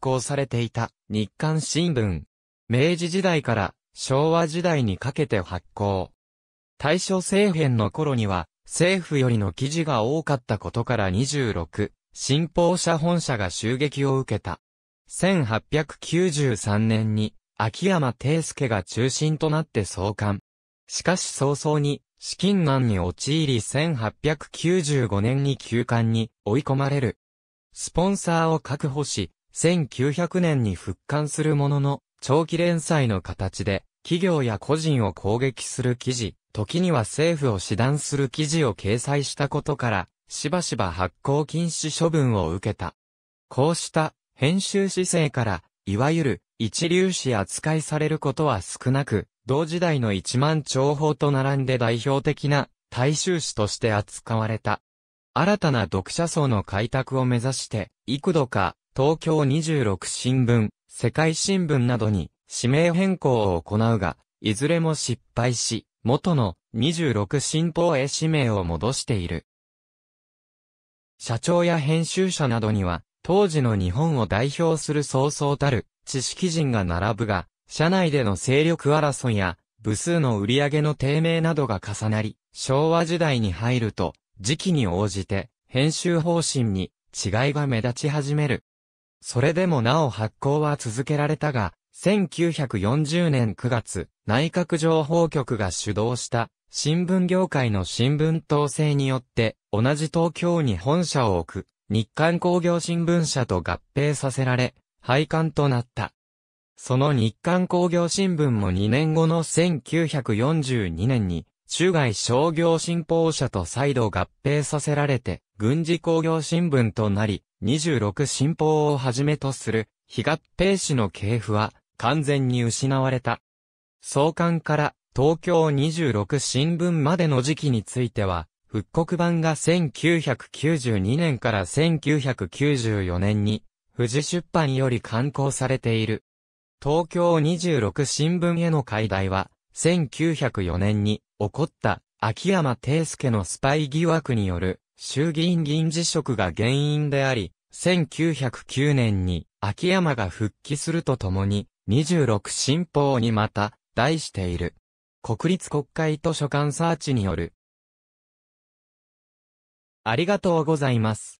行されていた日刊新聞。明治時代から昭和時代にかけて発行。大正政変の頃には政府よりの記事が多かったことから26、新報社本社が襲撃を受けた。1893年に秋山帝介が中心となって創刊。しかし早々に資金難に陥り1895年に休刊に追い込まれる。スポンサーを確保し、1900年に復刊するものの、長期連載の形で、企業や個人を攻撃する記事、時には政府を指断する記事を掲載したことから、しばしば発行禁止処分を受けた。こうした編集姿勢から、いわゆる一流紙扱いされることは少なく、同時代の一万長法と並んで代表的な大衆紙として扱われた。新たな読者層の開拓を目指して、幾度か東京26新聞、世界新聞などに、指名変更を行うが、いずれも失敗し、元の26新報へ指名を戻している。社長や編集者などには、当時の日本を代表する早々たる知識人が並ぶが、社内での勢力争いや、部数の売り上げの低迷などが重なり、昭和時代に入ると、時期に応じて、編集方針に違いが目立ち始める。それでもなお発行は続けられたが、1940年9月、内閣情報局が主導した新聞業界の新聞統制によって、同じ東京に本社を置く、日刊工業新聞社と合併させられ、廃刊となった。その日刊工業新聞も2年後の1942年に、中外商業新報社と再度合併させられて、軍事工業新聞となり、26新報をはじめとする、非合併市の系譜は完全に失われた。創刊から東京26新聞までの時期については、復刻版が1992年から1994年に、富士出版より刊行されている。東京26新聞への解題は、1904年に起こった秋山定介のスパイ疑惑による衆議院議員辞職が原因であり、1909年に秋山が復帰するとともに、26新法にまた、題している。国立国会図書館サーチによる。ありがとうございます。